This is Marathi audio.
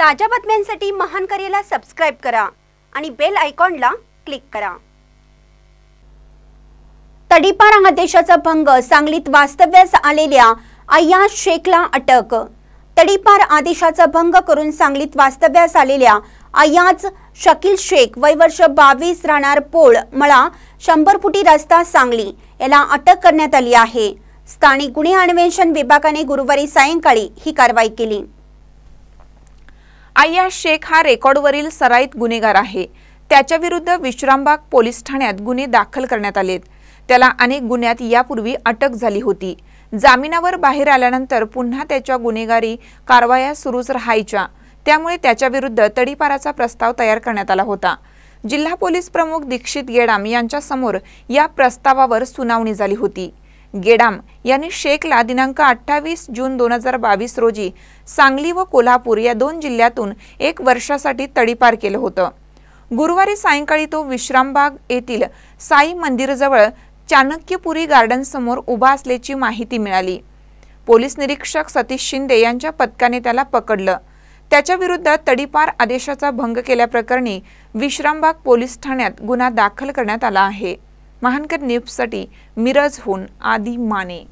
ताज्या बातम्यांसाठी महान करेला सबस्क्राइब करा आणि बेल आयकॉनला क्लिक करा तडीपार आदेशाचा भंग सांगलीत वास्तव्यास आलेल्या अय्याज शेखला अटक तडीपार आदेशाचा भंग करून सांगलीत वास्तव्यास आलेल्या अयाज शकील शेख वय वर्ष बावीस राहणार पोळ मळा शंभर फुटी रस्ता सांगली याला अटक करण्यात आली आहे स्थानिक गुन्हे अन्वेषण विभागाने गुरुवारी सायंकाळी ही कारवाई केली आय्या शेख हा रेकॉर्डवरील सराईत गुन्हेगार आहे त्याच्याविरुद्ध विश्रामबाग पोलीस ठाण्यात गुन्हे दाखल करण्यात आलेत त्याला अनेक गुन्ह्यात यापूर्वी अटक झाली होती जामिनावर बाहेर आल्यानंतर पुन्हा त्याच्या गुन्हेगारी कारवाया सुरूच राहायच्या त्यामुळे त्याच्याविरुद्ध तडीपाराचा प्रस्ताव तयार करण्यात आला होता जिल्हा पोलीस प्रमुख दीक्षित गेडाम यांच्यासमोर या प्रस्तावावर सुनावणी झाली होती गेडाम यांनी शेखला दिनांक अठ्ठावीस जून दोन हजार बावीस रोजी सांगली व कोल्हापूर या दोन जिल्ह्यातून एक वर्षासाठी तडीपार केलं होतं गुरुवारी सायंकाळी तो विश्रामबाग येथील साई मंदिरजवळ चाणक्यपुरी गार्डनसमोर उभा असल्याची माहिती मिळाली पोलीस निरीक्षक सतीश शिंदे यांच्या पथकाने त्याला पकडलं त्याच्याविरुद्ध तडीपार आदेशाचा भंग केल्याप्रकरणी विश्रामबाग पोलीस ठाण्यात गुन्हा दाखल करण्यात आला आहे महानकर मिरज होऊन आदी माने